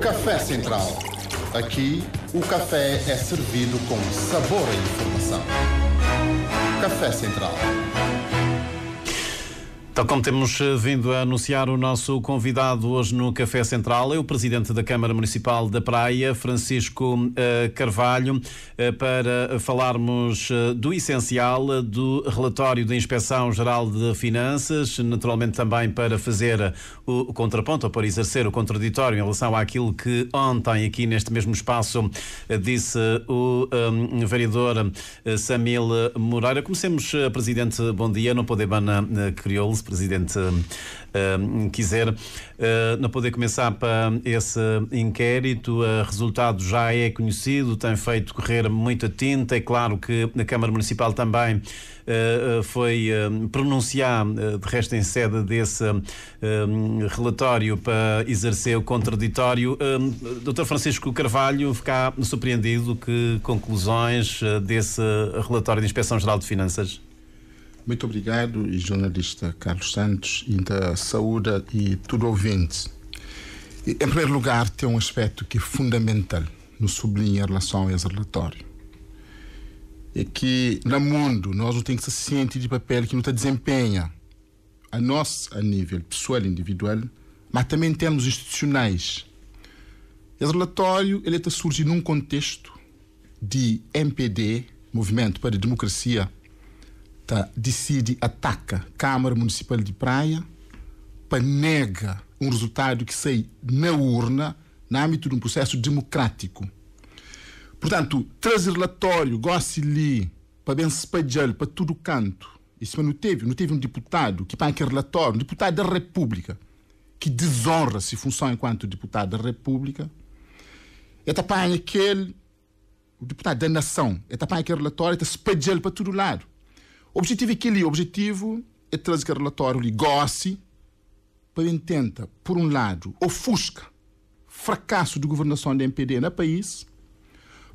Café Central. Aqui, o café é servido com sabor e informação. Café Central. Tal como temos eh, vindo a anunciar, o nosso convidado hoje no Café Central é o Presidente da Câmara Municipal da Praia, Francisco eh, Carvalho, eh, para falarmos do essencial do relatório da Inspeção Geral de Finanças, naturalmente também para fazer o contraponto, ou para exercer o contraditório em relação àquilo que ontem, aqui neste mesmo espaço, disse o um, vereador Samil Moreira. Comecemos, Presidente, bom dia, não poder criou-se Presidente uh, hum, hum, quiser. Uh, não poder começar para esse inquérito, o resultado já é conhecido, tem feito correr muita tinta. É claro que na Câmara Municipal também foi pronunciar, de resto, em sede desse relatório para exercer o contraditório. Dr. Francisco Carvalho, ficar surpreendido que conclusões desse relatório da Inspeção Geral de Finanças? Muito obrigado, e jornalista Carlos Santos, e da Saúde e tudo ouvinte. Em primeiro lugar, tem um aspecto que é fundamental no sublinho em relação a esse relatório. É que, no mundo, nós não temos que se ciente de papel que não está desempenha a nós, a nível pessoal e individual, mas também em termos institucionais. Esse relatório ele está surgindo num contexto de MPD, Movimento para a Democracia tá, decide, ataca Câmara Municipal de Praia para nega um resultado que sai na urna, no âmbito de um processo democrático. Portanto, traz relatório, gosto-lhe, para bem se para todo canto. Isso não teve. Não teve um deputado que para aquele relatório, um deputado da República, que desonra se função enquanto deputado da República. É tapar aquele o deputado da nação, é tapar aquele relatório, é se para todo lado. Objetivo é que ali, objetivo é trazer que relatório lhe gosse para entender, por um lado, ofusca fracasso de governação da MPD no país,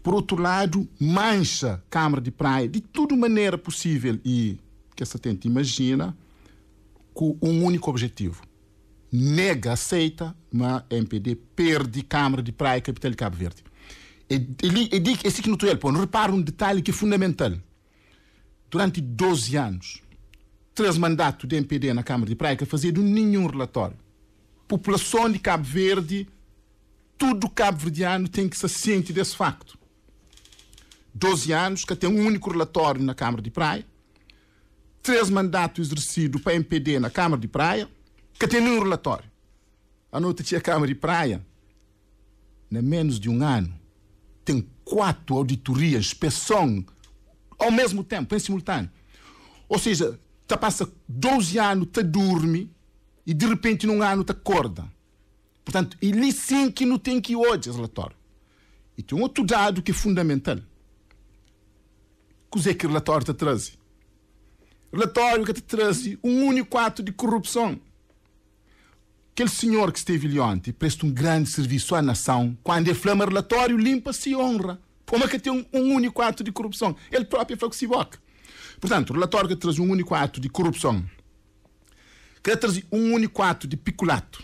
por outro lado, mancha Câmara de Praia de toda maneira possível e que essa tenta imagina, com um único objetivo. Nega, aceita, mas a MPD perde Câmara de Praia e Capital de Cabo Verde. E, é, e, que notou ele e, e, repara um detalhe que é fundamental durante 12 anos, três mandatos do MPD na Câmara de Praia, que fazia nenhum relatório. População de Cabo Verde, tudo cabo verdeano tem que se ciente desse facto. 12 anos, que tem um único relatório na Câmara de Praia, três mandatos exercidos para MPD na Câmara de Praia, que tem nenhum relatório. A noite tinha Câmara de Praia, na menos de um ano, tem quatro auditorias, inspeção ao mesmo tempo, em simultâneo. Ou seja, tu passa 12 anos, tu dorme e de repente num ano tu acorda. Portanto, ele sim que não tem que ir hoje relatório. E tem um outro dado que é fundamental. Que o que relatório te traz? Relatório que te traz um único ato de corrupção. Aquele senhor que esteve ali ontem presta um grande serviço à nação. Quando ele relatório, limpa-se e honra. Como é que tem um, um único ato de corrupção? Ele próprio foi que se boca. Portanto, o relatório que traz um único ato de corrupção, que traz um único ato de piculato,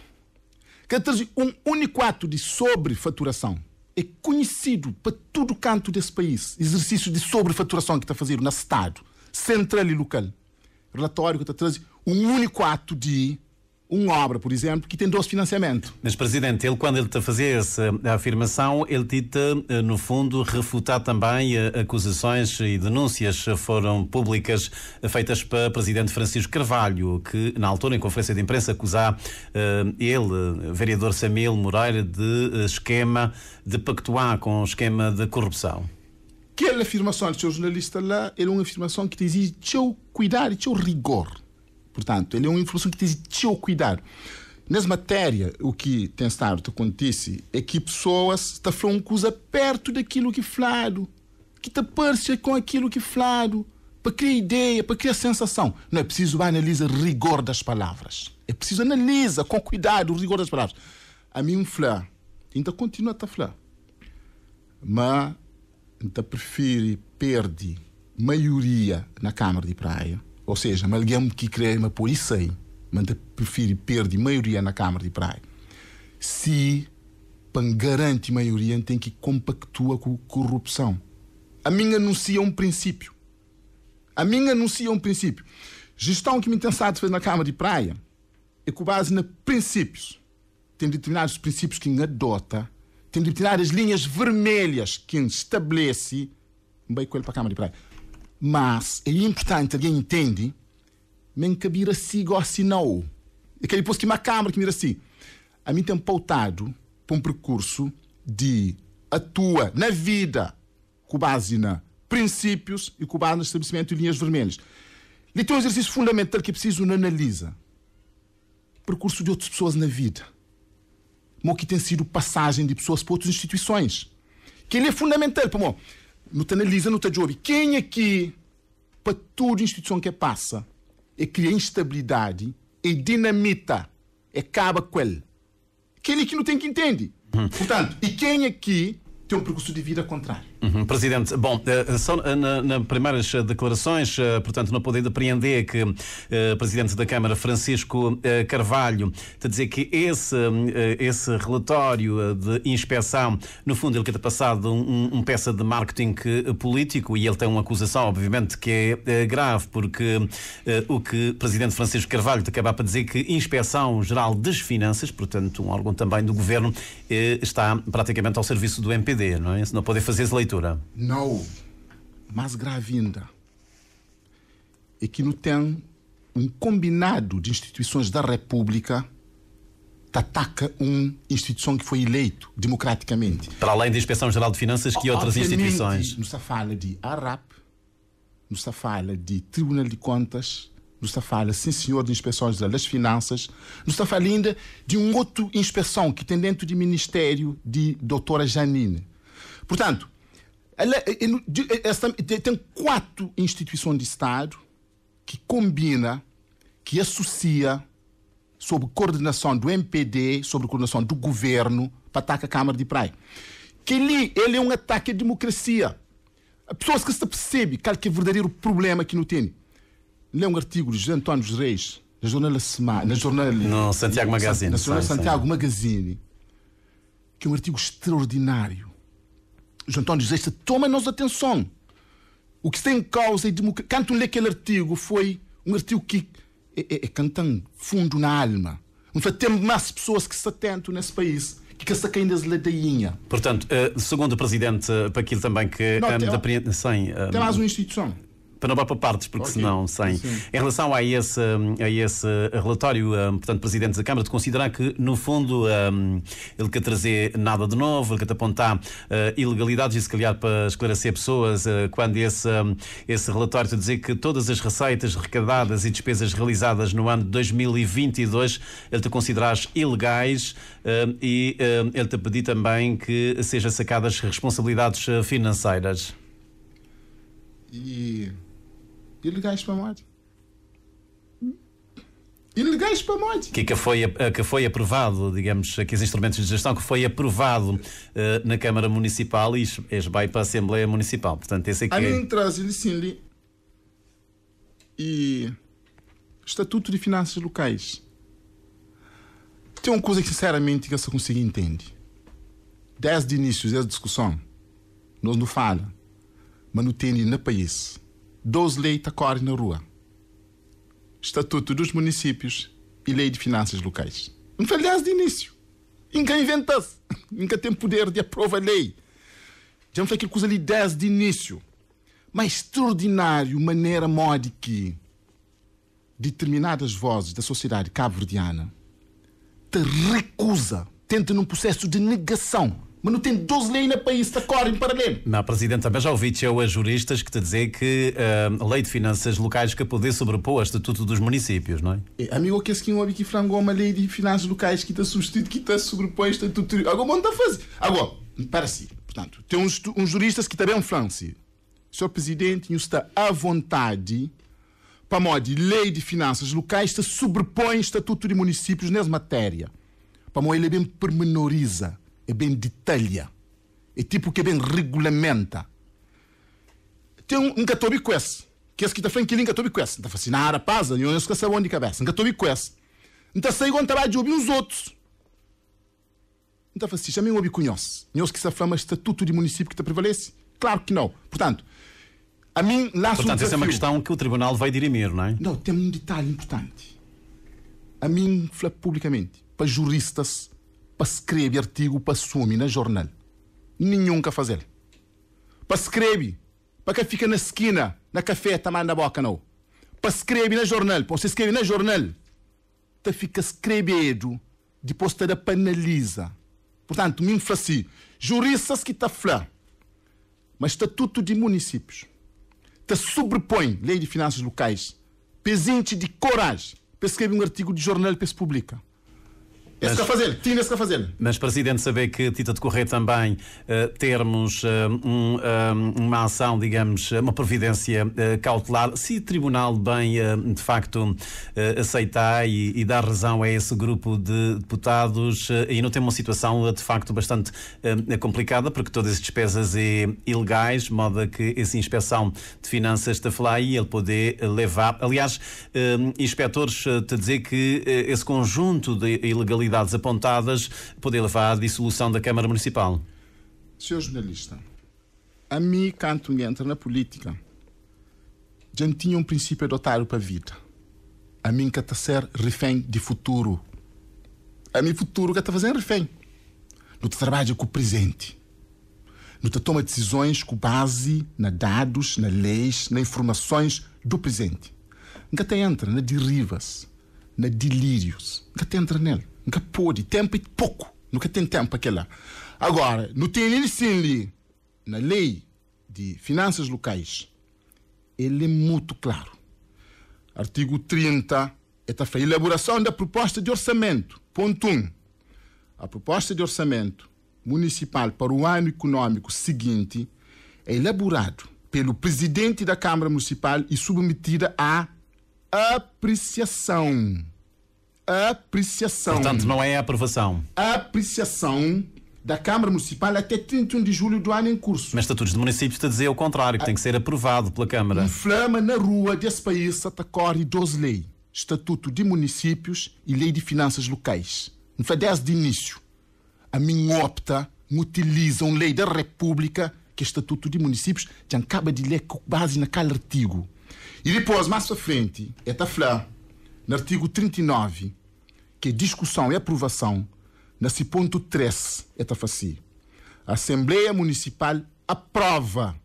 que traz um único ato de sobrefaturação, é conhecido para todo canto desse país. Exercício de sobrefaturação que está fazendo no Estado, central e local. Relatório que está um único ato de uma obra, por exemplo, que tem doce financiamento. Mas, Presidente, ele, quando ele te fazia essa afirmação, ele tenta, eh, no fundo, refutar também eh, acusações e denúncias foram públicas eh, feitas para o Presidente Francisco Carvalho, que, na altura, em conferência de imprensa, acusar ele, vereador Samil Moreira, de esquema de pactuar com esquema de corrupção. Aquela é afirmação do seu jornalista lá era é uma afirmação que te exige seu cuidado e seu rigor Portanto, ele é uma influência que tem de cuidar. Nessa matéria, o que tem estado acontece é que pessoas estão falando coisa perto daquilo que falaram, que te parece com aquilo que falaram, para criar ideia, para criar sensação. Não é preciso analisar rigor das palavras. É preciso analisar com cuidado o rigor das palavras. A mim, um falar, ainda continua a falar, mas ainda prefere perder maioria na Câmara de Praia ou seja, amalgamo que querer uma policei, mas prefiro perder maioria na Câmara de Praia. Se para garante maioria então tem que compactua com corrupção. A mim anuncia um princípio. A mim anuncia um princípio. Gestão que me tem fez fazer na Câmara de Praia é com base em princípios. Tem determinados princípios que adota, tem determinadas linhas vermelhas que estabelece. Bem com ele para a Câmara de Praia. Mas é importante alguém entende, men que vira si gosta não. E que ele pôs uma câmara que mira si. A mim tem pautado para um percurso de atua na vida com base na princípios e com base no estabelecimento de linhas vermelhas. E tem um exercício fundamental que é preciso analisa Percurso de outras pessoas na vida. o que tem sido passagem de pessoas para outras instituições. Que ele é fundamental para mim não te analisa, não te jobe. Quem aqui, é para toda instituição que passa, é cria instabilidade, é dinamita, é acaba com ele. Quem aqui não tem que entender. Hum. Portanto, e quem aqui é tem um percurso de vida contrário? Uhum, Presidente, bom, eh, só nas primeiras eh, declarações, eh, portanto, não poder depreender que o Presidente da Câmara, Francisco Carvalho, está a dizer que esse, esse relatório de inspeção, no fundo, ele que ter passado um, um peça de marketing político e ele tem uma acusação, obviamente, que é grave, porque o que o Presidente Francisco Carvalho acaba para dizer que Inspeção Geral das Finanças, portanto, um órgão também do Governo, está praticamente ao serviço do MPD, não é? Se não poder fazer leitura leitura? Não. Mais grave ainda é que não tem um combinado de instituições da República que ataca uma instituição que foi eleito democraticamente. Para além da Inspeção Geral de Finanças, que outras instituições? Não se fala de ARAP, não se fala de Tribunal de Contas, não se fala, sim senhor, de Inspeção Geral das Finanças, não se fala ainda de um outro inspeção que tem dentro de Ministério de Doutora Janine. Portanto, ela, é, é, é, tem quatro instituições de Estado que combina, que associa, sob coordenação do MPD, sob coordenação do governo, para atacar a Câmara de Praia. Que ali ele é um ataque à democracia. A pessoas que se percebe qual que é o verdadeiro problema que não tem. Lê um artigo de José António dos Reis, na jornada Semana, na No Santiago Magazine. Na jornada Santiago Magazine, que é um artigo extraordinário João António, Esta assim, toma nos atenção. O que tem em causa e democracia. Canto lhe aquele artigo foi um artigo que é, é, é cantando fundo na alma. Então, tem mais pessoas que se atentam nesse país que essa caindo das ladainha. Portanto, eh, segundo o presidente eh, para aquilo também que Não, tem, da apreensão. Eh, tem mais uma instituição. Para não para partes, porque okay. senão, sem. Em relação a esse, a esse relatório, eh, portanto, Presidente da Câmara, de considerar que, no fundo, eh, ele quer trazer nada de novo, ele quer apontar eh, ilegalidades e, se calhar, para esclarecer pessoas, quando esse, esse relatório dizer que todas as receitas arrecadadas e despesas realizadas no ano de 2022 ele te considerar ilegais e ele te pedir também que sejam sacadas responsabilidades financeiras. E Ilegais para morte. Ilegais para morte. Que, que, foi, eh, que foi aprovado, digamos, aqueles instrumentos de gestão que foi aprovado uh, na Câmara Municipal e esbai para a Assembleia Municipal. Portanto, esse aqui. É a mim é. traz-lhe sim e Estatuto de Finanças Locais. Tem uma coisa que, sinceramente, que só consigo entender. Desde o início, desde a discussão, nós não falamos, mas não temos no país. 12 leis decorrem na rua. Estatuto dos Municípios e Lei de Finanças Locais. Não foi, aliás, de início. Ninguém inventa-se. Ninguém tem poder de aprovar a lei. Já não foi aquilo que ali desde de início. Mas extraordinário maneira mod que determinadas vozes da sociedade cabo-verdiana te recusa, tenta num processo de negação mas não tem 12 leis no país, se correm para ler. Não, Presidente, também já ouvi eu a juristas que te dizer que a uh, eh, lei de finanças locais que poder sobrepor ao Estatuto dos Municípios, não é? é amigo, que esse que ouvi que frangou uma lei de finanças locais que está substitui, que está sobrepõe o Estatuto. Agora, não está a fazer. Agora, para si, portanto, tem uns, uns juristas que também falam assim. França. Senhor Presidente, está à vontade para mod lei de finanças locais se sobrepõe o Estatuto de Municípios nessa matéria. Para a ele bem pormenoriza é bem detalha, é tipo que é bem regulamenta. Tem um, um gatobi quest, que esse que está fazendo que um gatobi quest. Está fascinar a paz, não é esquecer onde cabeça, um gatobi quest. Não está saindo onde trabalho de ouvir os outros. Não está fascinar, me ouvi conhece. Não é que essa fama estatuto de município que está prevalece? Claro que não. Portanto, a mim lá Portanto, um essa é uma questão que o tribunal vai dirimir, não é? Não, tem um detalhe importante. A mim, falo publicamente, para juristas, para escrever artigo para sumir na jornal. Nenhum quer fazer. Para escrever, para que fica na esquina, na café, tamar na boca, não. Para escrever na jornal, para você escrever na jornal, te fica escrevendo, depois te penaliza. Portanto, me inflaci. Juristas que está falar mas estatuto de municípios, te sobrepõe lei de finanças locais, pesente de coragem para escrever um artigo de jornal para se publica. Esse mas, fazer, tinha esse fazer. Mas, Presidente, saber que Tita de Correr também uh, termos uh, um, uh, uma ação, digamos, uma providência cautelar, se o Tribunal bem, de facto, aceitar e, e, dar razão a esse grupo de deputados, e não tem uma situação, de facto, bastante complicada, porque todas as despesas é ilegais, modo que essa inspeção de finanças está falar e ele poder levar. Aliás, inspectores, te dizer que esse conjunto de ilegalidades ilegalidades apontadas poder levar à dissolução da Câmara Municipal? Senhor jornalista, a mim, canto me entra na política, já tinha é um princípio adotado para a vida. A mim, que está ser refém de futuro. A mim, futuro, que está fazendo refém. Não te trabalha com o presente. Não te toma decisões com base na dados, na leis, na informações do presente. Nunca te entra na derivas, na delírios. Nunca te entra nele nunca pôde, tempo e é pouco, nunca tem tempo aquela. Agora, no TNL ele sim na lei de finanças locais, ele é muito claro. Artigo 30, está feito. Elaboração da proposta de orçamento. Ponto 1. A proposta de orçamento municipal para o ano econômico seguinte é elaborado pelo presidente da Câmara Municipal e submetida à apreciação apreciação. Portanto, não é aprovação. Apreciação da Câmara Municipal até 31 de julho do ano em curso. Mas estatutos de municípios está a dizer o contrário, que a... tem que ser aprovado pela Câmara. Inflama na rua desse país atacorre 12 leis. Estatuto de Municípios e Lei de Finanças Locais. Não foi desde de início. A minha opta utilizam lei da República, que é Estatuto de Municípios, que acaba de ler com base naquele artigo. E depois, mais para frente, é a falar no artigo 39, que discussão e aprovação, nesse ponto 3, esta faci. A Assembleia Municipal aprova.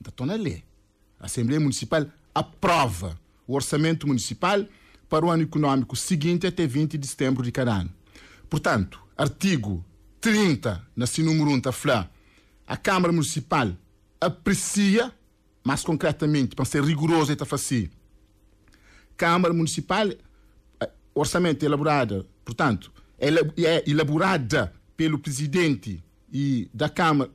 da tona é lei. A Assembleia Municipal aprova o orçamento municipal para o ano econômico seguinte até 20 de setembro de cada ano. Portanto, artigo 30, nesse número 1, fla, a Câmara Municipal aprecia, mais concretamente, para ser rigoroso, esta faci, Câmara Municipal, eh, orçamento elaborado, portanto, é, é elaborada pelo presidente e da Câmara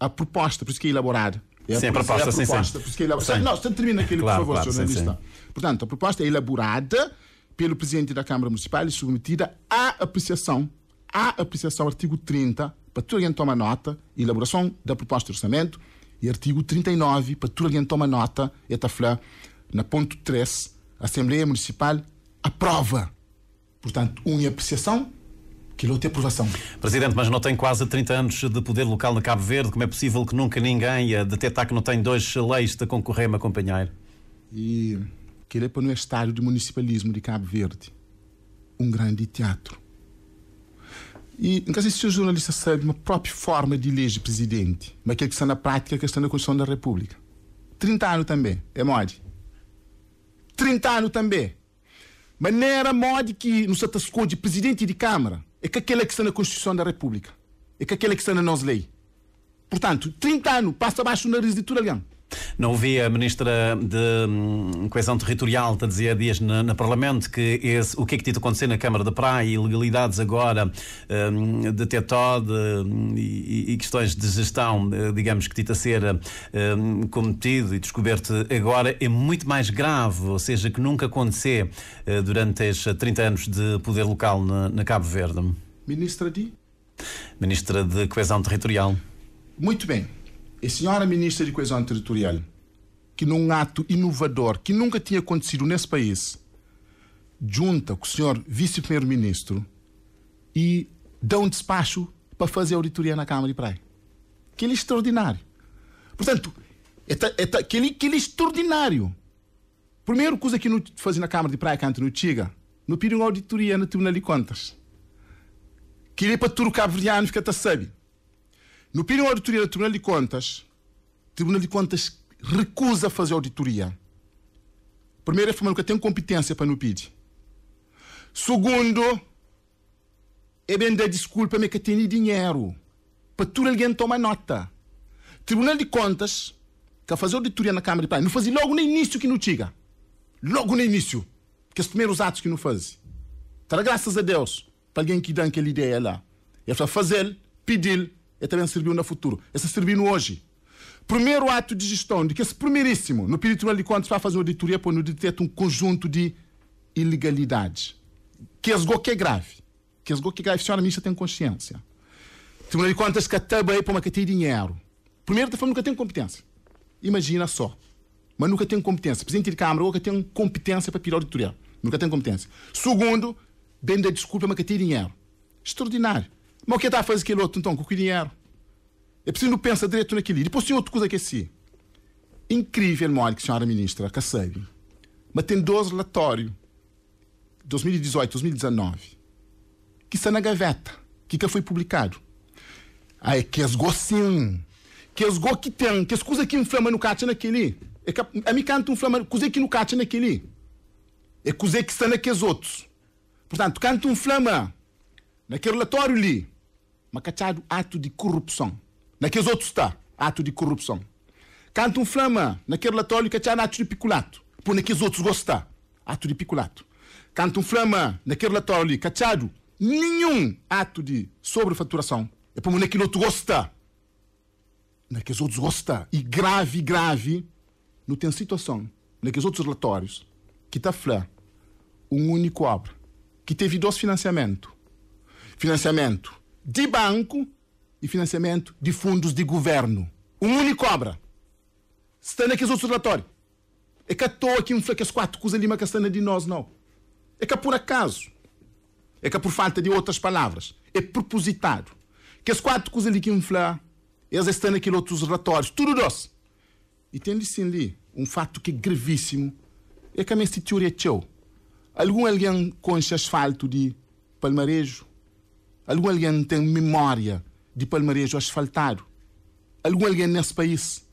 a proposta, por isso que é elaborada. É a sim, a proposta, é a proposta, sim, sim. Porque é Não, você termina aquilo, claro, por favor, claro, senhor Portanto, a proposta é elaborada pelo presidente da Câmara Municipal e submetida à apreciação, à apreciação, artigo 30, para que alguém toma nota, elaboração da proposta de orçamento, e artigo 39, para que alguém toma nota, etaflã, na ponto 3, a Assembleia Municipal aprova. Portanto, um em apreciação, aquilo outra aprovação. Presidente, mas não tem quase 30 anos de poder local na Cabo Verde. Como é possível que nunca ninguém a detectar que não tem dois leis de concorrer a me acompanhar? E que é para o estádio de municipalismo de Cabo Verde. Um grande teatro. E, em caso, se o jornalista sabe uma própria forma de eleger presidente, mas é que está na prática que está questão da Constituição da República. 30 anos também, é mole. 30 anos também. Mas não era modo que nos atascou de presidente de Câmara. É que aquela que está na Constituição da República. É que aquela que está na nossa lei. Portanto, 30 anos passa abaixo do nariz de tudo aliado. Não ouvi a Ministra de hum, Coesão Territorial a dizer há dias no, no Parlamento que esse, o que é que tinha acontecer na Câmara da Praia, ilegalidades agora um, de TETOD hum, e, e, questões de gestão, eh, digamos, que tinha a ser um, cometido e descoberto agora, é muito mais grave, ou seja, que nunca aconteceu eh, durante estes 30 anos de poder local na, na Cabo Verde. Ministra de? Ministra de Coesão Territorial. Muito bem a senhora ministra de Coesão Territorial, que num ato inovador que nunca tinha acontecido nesse país, junta com o senhor vice-primeiro-ministro e dá um despacho para fazer auditoria na Câmara de Praia. Que é extraordinário. Portanto, é ta, é ta, aquele, é extraordinário. Primeiro coisa que não fazia na Câmara de Praia, que não Tiga, não pediu uma auditoria no Tribunal de Contas. Queria é para tudo cabo-verdiano, fica-te sabe. No pediram auditoria do Tribunal de Contas, o Tribunal de Contas recusa fazer auditoria. Primeiro, afirmando que tem competência para não pedir. Segundo, é bem da desculpa mas que tenho dinheiro. Para tudo alguém toma nota. Tribunal de Contas, que fazer auditoria na Câmara de Praia, não fazia logo no início que não chega. Logo no início. Que os primeiros atos que não faz. Tá graças a Deus para alguém que dá aquela ideia lá. É para fazer, pedir, é também serviu no futuro, é servindo hoje. Primeiro ato de gestão, de que esse primeiríssimo, no Pedido Tribunal de Contas, vai fazer uma auditoria para não detectar um conjunto de ilegalidades. Que esgo que é grave. Que esgo que é grave, a senhora ministra tem consciência. Tribunal de Contas que acaba aí para uma que tem dinheiro. Primeiro, da nunca tem competência. Imagina só. Mas nunca tem competência. Presidente de Câmara, nunca tem competência para pedir auditoria. Nunca tem competência. Segundo, bem da desculpa, uma que tem dinheiro. Extraordinário. Mas o que está a fazer aquele outro então com o dinheiro? É preciso não pensar direito naquilo. E depois tem outra coisa que é assim. Incrível, olha, que a senhora ministra, que sabe. Mas tem dois relatórios, 2018, 2019, que está na gaveta, que que foi publicado. Aí, que esgou sim. Que esgou que tem, que as coisas que inflama no cate naquele. É que a mim canta flama coisa que no cate naquele. É coisa que está naqueles outros. Portanto, canta um flama naquele relatório ali macachado ato de corrupção. Naqueles outros está ato de corrupção. Canta um flama, naquele relatório cachado ato de piculato. Por naqueles outros gosta, ato de piculato. Canta um flama, naquele relatório cachado, nenhum ato de sobrefaturação. É por naquele outro gosta. Naqueles outros gosta. E grave, grave, não tem situação, naqueles outros relatórios, que está flã, um único obra, que teve dois financiamento. Financiamento de banco e financiamento de fundos de governo. Um único obra. Se aqui os outros relatórios. É que à toa que um as quatro coisas lima castana de nós, não. É que é por acaso. É que é por falta de outras palavras. É propositado. Que as quatro coisas ali que infla, eles estão os outros relatórios. Tudo doce. E tem sim ali um fato que é gravíssimo. É que a minha teoria é tchau. Algum alguém concha asfalto de palmarejo? Algum alguém tem memória de palmarejo asfaltado? Algum alguém nesse país?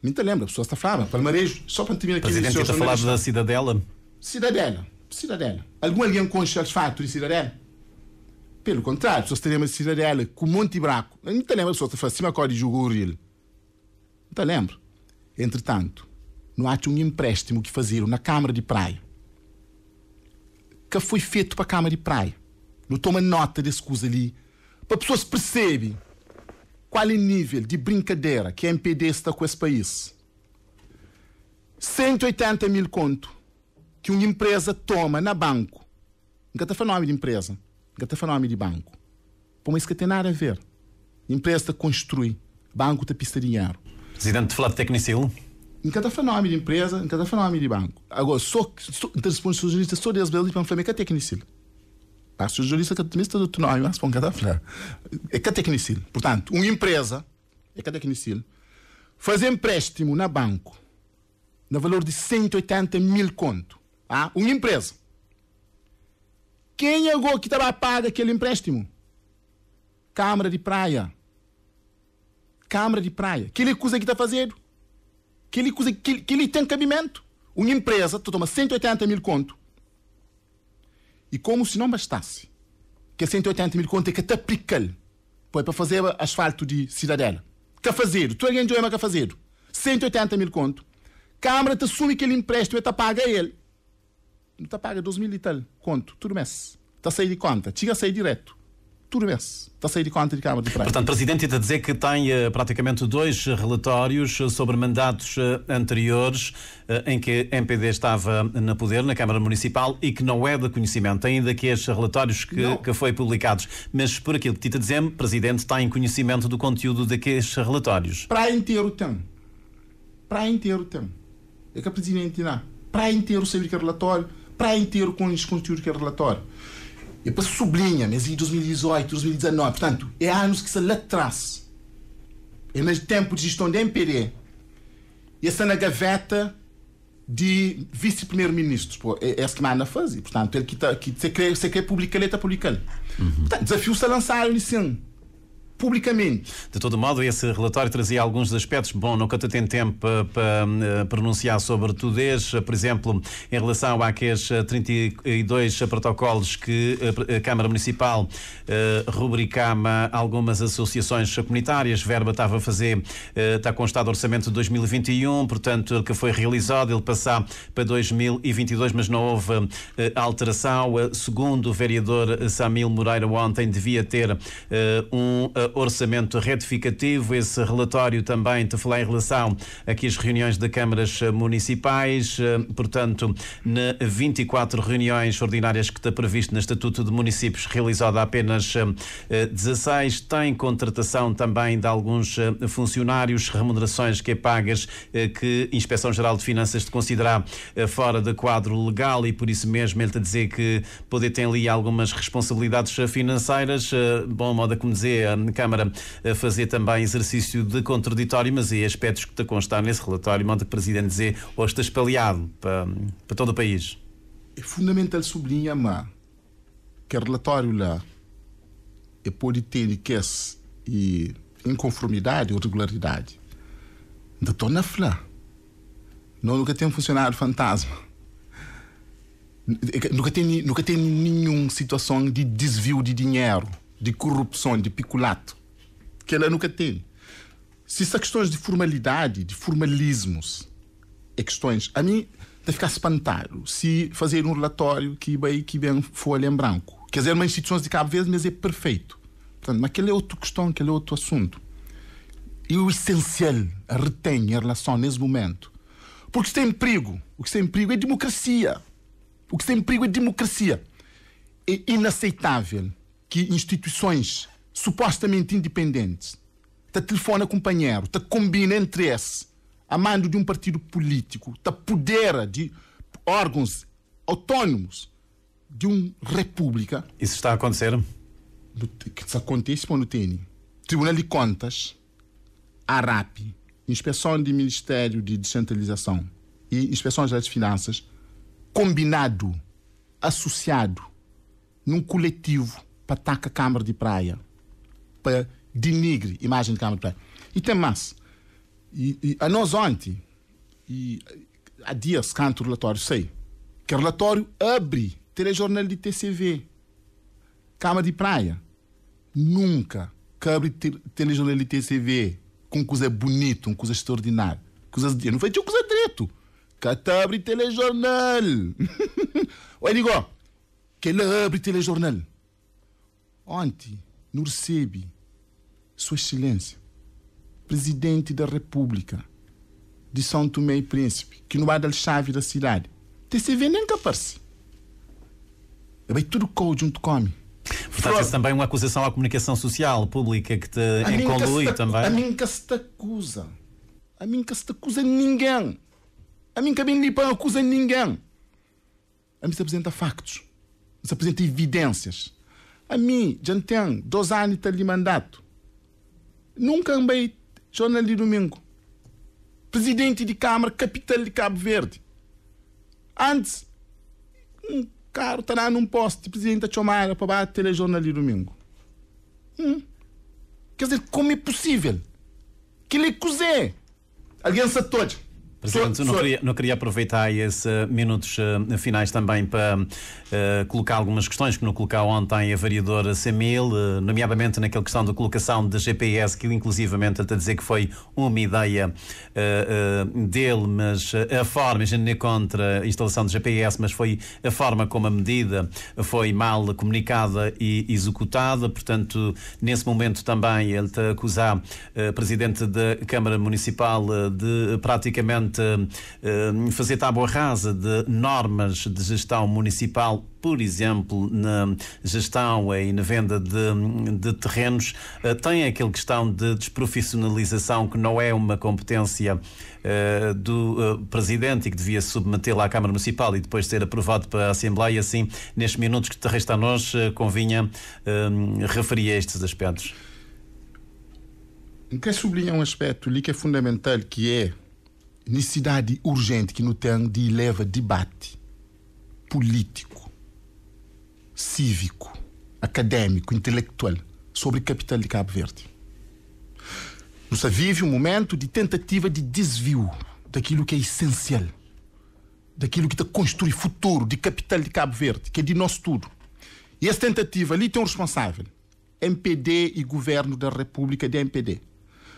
me te lembro, a pessoa está falando. Palmarejo, só para terminar aqui. Presidente, está falado da Cidadela? Cidadela, Cidadela. Algum alguém concha asfalto de Cidadela? Pelo contrário, pessoas teria uma Cidadela com Monte Braco. Não te lembro, a pessoa está falando, cima código de Juguril. Não te lembro. Entretanto, não há um empréstimo que faziam na Câmara de Praia que foi feito para a Câmara de Praia não toma nota desse coisa ali, para a pessoa se perceber qual é o nível de brincadeira que é impedir está com esse país. 180 mil conto que uma empresa toma na banco. Nunca está falar nome de empresa, nunca está falar nome de banco. Pô, mas isso que tem nada a ver. empresa está construir, banco está pista dinheiro. Presidente, falar de tecnicismo? em falar fenômeno de empresa, em falar fenômeno de banco. Agora, só, só então, os jornalistas, só desde o Brasil, para falar que é técnico. Taxas de juristas to não há um cadastro. É catecnicil. É Portanto, uma empresa, é catecnicil, é faz empréstimo na banco, no valor de 180 mil conto. Ah, uma empresa. Quem é o que estava a pagar aquele empréstimo? Câmara de Praia. Câmara de Praia. Que ele acusa que está fazendo? Que ele que, que ele tem cabimento? Uma empresa, tu toma 180 mil conto, e como se não bastasse, que 180 mil conto é que te pica foi para fazer asfalto de cidadela. Cafazeiro, tu alguém é de Oema Cafazeiro, 180 mil conto. Câmara te assume aquele empréstimo e te paga ele. Não te paga 2 mil e tal conto, tudo mês. Está a sair de conta, Tinha a sair direto. Turbes, da saída com a antecâmara do Portanto, Presidente, está a dizer que tem uh, praticamente dois relatórios eh, sobre mandatos uh, anteriores uh, em que a MPD estava na poder, na Câmara Municipal, e que não é de conhecimento, ainda que estes relatórios que, que foi publicados. Mas, por aquilo que Tita o Presidente, está em conhecimento do conteúdo daqueles relatórios. Para inteiro tem. Para inteiro tem. É que a Presidente, não. Para inteiro sabe que é relatório, para inteiro com o conteúdo que é relatório eu depois sublinha, em 2018, 2019, portanto, é anos que se lá atrás. É no tempo de gestão de MPD. E essa na gaveta de vice-primeiro-ministro. É, é que manda fazer. Portanto, ele que, tá, que se quer, quer publicar, ele está é publicando. Uhum. Portanto, desafio-se a lançar a publicamente. De todo modo, esse relatório trazia alguns aspectos. Bom, nunca te tem tempo para eh, pronunciar sobre tudo isso por exemplo, em relação àqueles 32 eh, protocolos que a eh, Câmara Municipal rubricava algumas associações comunitárias. Verba estava a fazer, está constado o orçamento de 2021, portanto, que foi realizado, ele passar para 2022, mas não houve alteração. Segundo o vereador Samil Moreira, ontem devia ter um orçamento retificativo. Esse relatório também te falar em relação aqui às reuniões de câmaras eh, municipais. Eh, portanto, na 24 reuniões ordinárias que está previsto no Estatuto de Municípios, realizada apenas 16, eh, tem contratação também de alguns funcionários, remunerações que é pagas que a Inspeção Geral de Finanças te considera fora de quadro legal e por isso mesmo ele te dizer que poder ter ali algumas responsabilidades financeiras. Bom, modo como dizer, Câmara a fazer também exercício de contraditório, mas e aspectos que está constar nesse relatório, onde o Presidente dizer hoje está espalhado para, para todo o país? É fundamental sublinhar que o relatório lá é pode ter que é e inconformidade ou regularidade. Da torna flá. Não nunca tem um funcionário fantasma. É nunca tem, nunca tem nenhuma situação de desvio de dinheiro de corrupção, de piculato, que ela nunca tem. Se são questões de formalidade, de formalismos, é questões. A mim, deve ficar espantado se fazer um relatório que vai que vem folha em branco. Quer dizer, uma instituição de cada vez, mas é perfeito. Portanto, mas aquele é outra questão, aquele é outro assunto. E o essencial retém em relação nesse momento. Porque o que perigo, o que está tem perigo é democracia. O que está tem perigo é democracia. É inaceitável que instituições supostamente independentes te telefona companheiro, te combina entre interesse a mando de um partido político, te podera de órgãos autónomos de uma república. Isso está a acontecer? Que isso acontece quando tem. Tribunal de Contas, ARAP, Inspeção de Ministério de Descentralização e Inspeção Geral de Finanças, combinado, associado, num coletivo para atacar Câmara de Praia, para denigre a imagem de Câmara de Praia. E tem mais. E, e, a nós ontem, e, há dias, canto o relatório, sei, que o relatório abre telejornal de TCV, Câmara de Praia. Nunca que abre telejornal de TCV com coisa bonita, uma coisa extraordinária. Coisa, eu não um coisa direito. Que abre telejornal. Olha, igual, que ele abre telejornal. Ontem no recebe Sua Excelência, Presidente da República de São Tomé e Príncipe, que não há da chave da cidade. TCV nem capaz. aparece. É bem tudo com junto come. Portanto, também é uma acusação à comunicação social pública que te a também. A mim que se te acusa. A mim que se te acusa ninguém. A mim que a mim lhe acusa ninguém. A mim se apresenta factos. Se apresenta evidências. A mim, já tenho dois anos de mandato. Nunca andei jornal de domingo. Presidente de Câmara, capital de Cabo Verde. Antes, um carro estará num poste, presidente da Chomara, para bater Jornal de domingo. Hum. Quer dizer, como é possível? Que ele cozê? Aliança toda. Presidente, não queria, não queria, aproveitar esses eh, minutos uh, finais também para uh, colocar algumas questões que não colocou ontem a variadora Semil, uh, nomeadamente naquela questão da colocação de GPS, que inclusivamente até dizer que foi uma ideia dele, mas a forma, a gente não é contra a instalação de GPS, mas foi a forma como a medida foi mal comunicada e executada, portanto, nesse momento também ele a acusar, o Presidente da Câmara Municipal, de praticamente tenta eh, fazer tábua rasa de normas de gestão municipal por exemplo, na gestão e na venda de, de, terrenos, eh, tem aquela questão de desprofissionalização que não é uma competência eh, do presidente e que devia submetê-la à Câmara Municipal e depois ser aprovado para a Assembleia. Assim, nestes minutos que te resta a nós, convinha referir a estes aspectos. Quero sublinhar um aspecto ali que é fundamental, que é necessidade urgente que não tem de levar debate político, cívico, acadêmico, intelectual sobre capital de Cabo Verde. Nós vive um momento de tentativa de desvio daquilo que é essencial, daquilo que te construir futuro de capital de Cabo Verde, que é de nosso tudo. E essa tentativa ali tem um responsável, MPD e governo da República de MPD.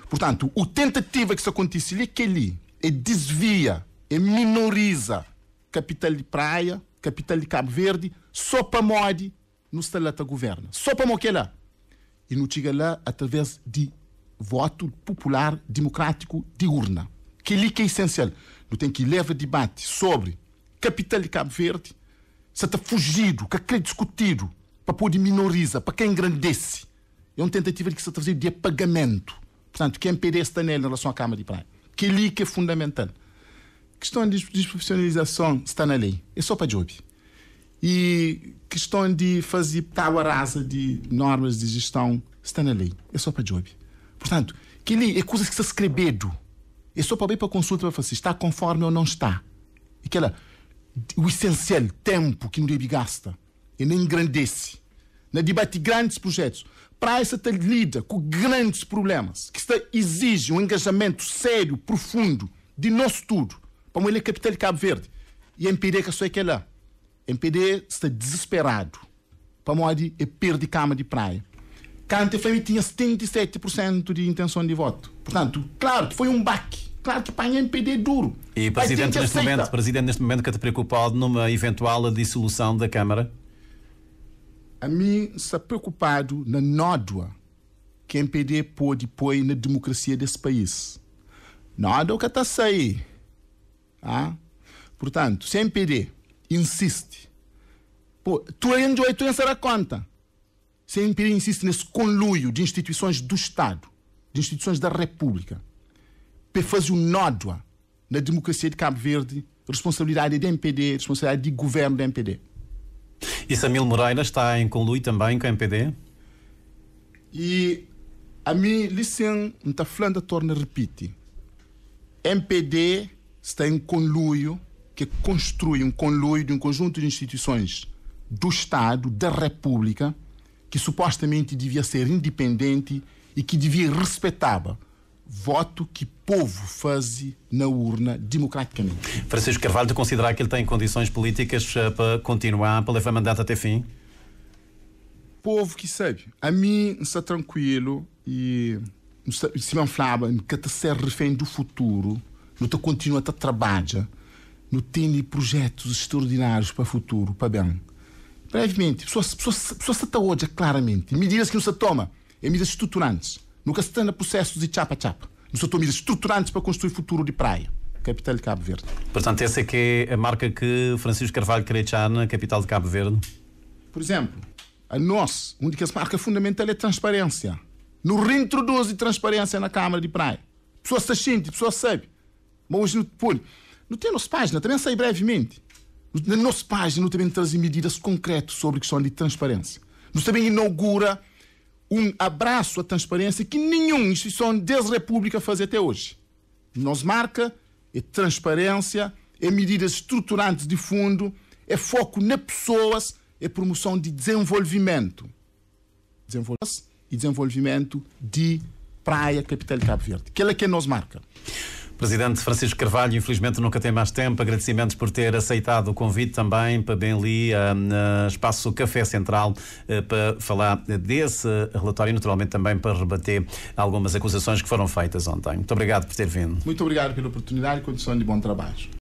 Portanto, a tentativa que isso acontece ali, é que ali e desvia e minoriza capital de praia, capital de Cabo Verde, só para mod no Stalata governa. Só para lá. E não chega lá através de voto popular, democrático, de urna. Que é ali que é essencial. Não tem que levar debate sobre capital de Cabo Verde, se está fugido, que é discutido, para poder minorizar, para que engrandece. É uma tentativa de que se está fazendo de apagamento. Portanto, quem perde esta tá nele em relação à Câmara de Praia que é ali que é fundamental. Questão de desprofissionalização está na lei, é só para job. E questão de fazer tábua rasa de normas de gestão está na lei, é só para job. Portanto, que ali é coisa que está escrevido, é só para bem para consulta para fazer está conforme ou não está. E que ela, o essencial, tempo que não deve gasta, e nem engrandece. Na debate grandes projetos, Praça lida com grandes problemas que exigem um engajamento sério, profundo de nosso tudo para mulher é capital de Cabo Verde. E MPD é que só é que é lá. MPD está desesperado para morar e é perder cama de praia. Cante Flamengo tinha 77% de intenção de voto. Portanto, claro que foi um baque claro que para a MPD é duro. E presidente neste, momento, presidente, neste momento que te preocupa numa eventual dissolução da Câmara? a mim está preocupado na nódoa que o é MPD pôde pôr na democracia desse país. Nódoa é que está a sair. Ah? Portanto, se o MPD insiste, pô, tu ainda tu ainda será conta. Se o MPD insiste nesse conluio de instituições do Estado, de instituições da República, para fazer o nódoa na democracia de Cabo Verde, responsabilidade do MPD, responsabilidade de governo do MPD. E Samil Moreira está em conluio também com a MPD? E a mim, licen, está falando, torna, repite. MPD está em conluio, que construi um conluio de um conjunto de instituições do Estado, da República, que supostamente devia ser independente e que devia respeitar voto que povo faz na urna democraticamente. Francisco Carvalho, de considerar que ele tem condições políticas eh, para continuar, para levar mandato até fim? Povo que sabe. A mim está tranquilo e se me flaba que te ser refém do futuro, não te continua a trabalhar, não tem projetos extraordinários para o futuro, para bem. Brevemente, pessoas, pessoas, pessoas se hoje claramente, medidas que não se toma, é medidas estruturantes Nunca se treina processos de chapa-chapa. No setor medidas estruturantes para construir futuro de praia. Capital de Cabo Verde. Portanto, essa é que é a marca que Francisco Carvalho quer deixar na capital de Cabo Verde? Por exemplo, a nossa, uma das marcas fundamentais é transparência. no reintroduz transparência na Câmara de Praia. Pessoas se sentem, pessoas sabem. Mas hoje não pô Não tem nossa página, também sai brevemente. Na nossa página não também traz medidas concretas sobre a questão de transparência. Não também inaugura um abraço à transparência que nenhuma instituição desde a República faz até hoje. Nos marca é transparência, é medidas estruturantes de fundo, é foco nas pessoas, é promoção de desenvolvimento. Desenvolvimento e desenvolvimento de praia, capital de Cabo Verde. Aquela que é nos marca. Presidente Francisco Carvalho, infelizmente nunca tem mais tempo. Agradecimentos por ter aceitado o convite também para bem a, a Espaço Café Central, eh, para falar desse relatório e, naturalmente, também para rebater algumas acusações que foram feitas ontem. Muito obrigado por ter vindo. Muito obrigado pela oportunidade e condição de bom trabalho.